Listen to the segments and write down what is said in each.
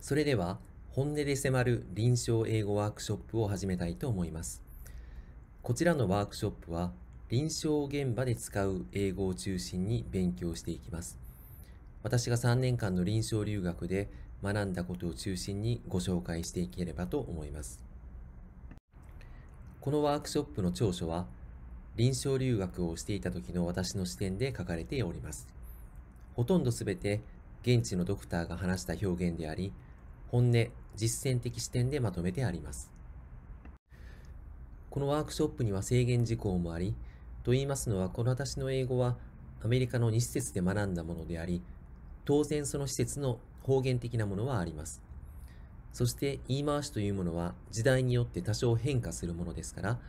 それでは、本音で迫る臨床英語ワークショップを始めたいと思います。こちらのワークショップは、臨床現場で使う英語を中心に勉強していきます。私が3年間の臨床留学で学んだことを中心にご紹介していければと思います。このワークショップの長所は、臨床留学をしていた時の私の視点で書かれております。ほとんどすべて現地のドクターが話した表現であり、本音、実践的視点でまとめてあります。このワークショップには制限事項もあり、と言いますのは、この私の英語はアメリカの2施設で学んだものであり、当然その施設の方言的なものはあります。そして言い回しというものは時代によって多少変化するものですから、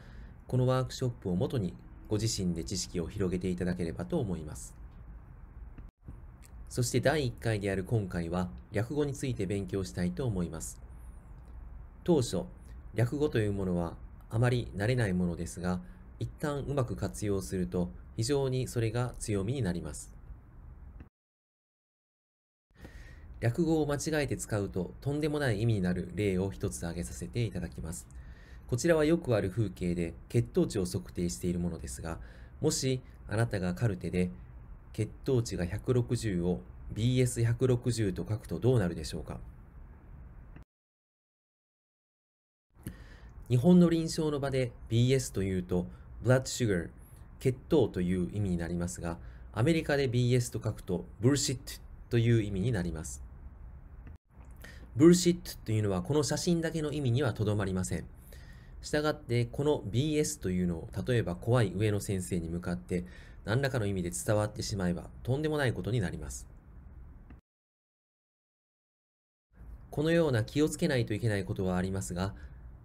このワークショップをもとにご自身で知識を広げていただければと思います。そして第1回である今回は、略語について勉強したいと思います。当初、略語というものはあまり慣れないものですが、一旦うまく活用すると、非常にそれが強みになります。略語を間違えて使うととんでもない意味になる例を一つ挙げさせていただきます。こちらはよくある風景で血糖値を測定しているものですが、もしあなたがカルテで血糖値が160を BS160 と書くとどうなるでしょうか日本の臨床の場で BS というと blood sugar 血糖という意味になりますがアメリカで BS と書くと bullshit という意味になります bullshit というのはこの写真だけの意味にはとどまりませんしたがってこの BS というのを例えば怖い上野先生に向かって何らかの意味で伝わってしまえばとんでもないことになりますこのような気をつけないといけないことはありますが、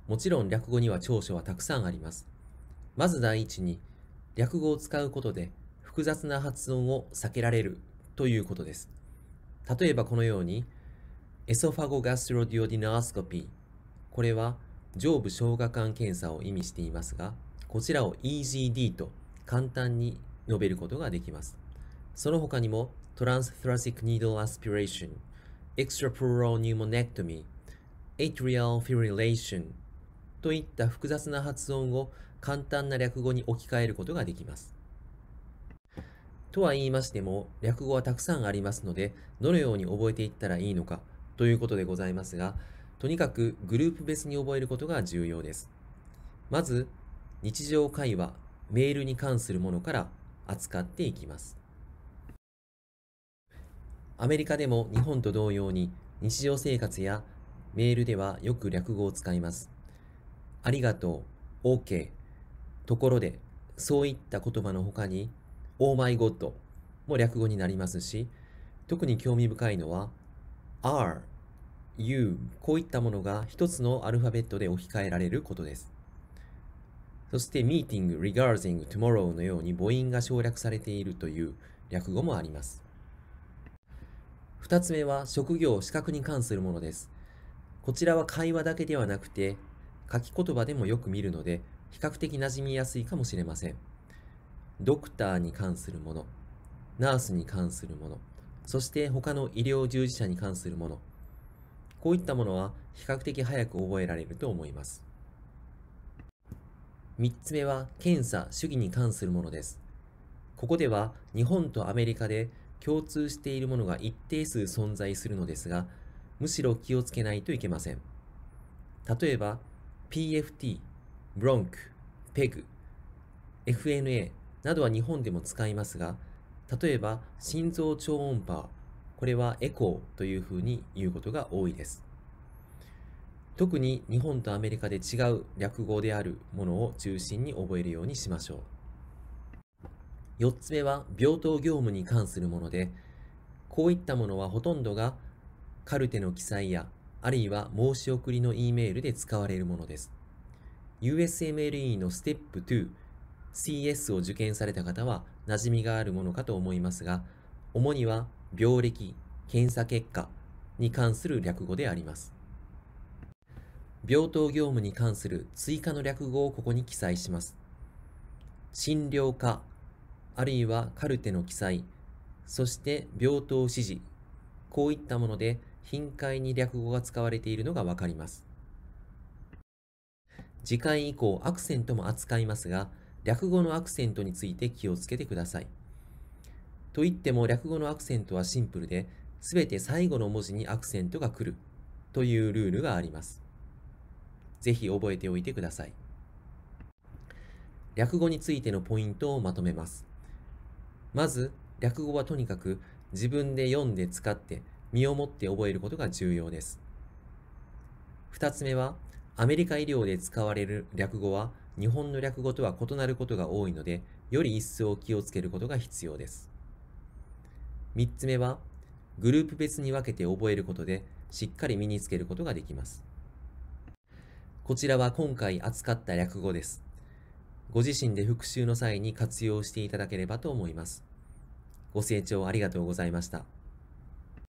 もちろん略語には長所はたくさんあります。まず第一に、略語を使うことで複雑な発音を避けられるということです。例えばこのように、エソファゴガストロディオディナースコピー。これは上部消化管検査を意味していますが、こちらを EGD と簡単に述べることができます。その他にも、トランストラシックニードルアスピレーション。e x t r a p u r a l pneumonectomy、atrial fibrillation といった複雑な発音を簡単な略語に置き換えることができます。とは言いましても、略語はたくさんありますので、どのように覚えていったらいいのかということでございますが、とにかくグループ別に覚えることが重要です。まず、日常会話、メールに関するものから扱っていきます。アメリカでも日本と同様に日常生活やメールではよく略語を使います。ありがとう、OK、ところで、そういった言葉の他に、Oh my god も略語になりますし、特に興味深いのは、R、U、こういったものが一つのアルファベットで置き換えられることです。そして、meeting, regarding, tomorrow のように母音が省略されているという略語もあります。2つ目は職業、資格に関するものです。こちらは会話だけではなくて、書き言葉でもよく見るので、比較的馴染みやすいかもしれません。ドクターに関するもの、ナースに関するもの、そして他の医療従事者に関するもの、こういったものは比較的早く覚えられると思います。3つ目は検査・主義に関するものです。ここでは日本とアメリカで共通しているものが一定数存在するのですが、むしろ気をつけないといけません。例えば、PFT、ブロンク、ペグ、FNA などは日本でも使いますが、例えば心臓超音波、これはエコーというふうに言うことが多いです。特に日本とアメリカで違う略語であるものを中心に覚えるようにしましょう。4つ目は病棟業務に関するもので、こういったものはほとんどがカルテの記載や、あるいは申し送りの E メールで使われるものです。USMLE のステップ2、CS を受験された方は馴染みがあるものかと思いますが、主には病歴、検査結果に関する略語であります。病棟業務に関する追加の略語をここに記載します。診療科あるいはカルテの記載、そして病棟指示、こういったもので頻回に略語が使われているのがわかります。次回以降アクセントも扱いますが、略語のアクセントについて気をつけてください。と言っても略語のアクセントはシンプルで、すべて最後の文字にアクセントが来るというルールがあります。ぜひ覚えておいてください。略語についてのポイントをまとめます。まず、略語はとにかく自分で読んで使って身をもって覚えることが重要です。二つ目は、アメリカ医療で使われる略語は日本の略語とは異なることが多いので、より一層気をつけることが必要です。三つ目は、グループ別に分けて覚えることで、しっかり身につけることができます。こちらは今回扱った略語です。ご自身で復習の際に活用していただければと思います。ご清聴ありがとうございました。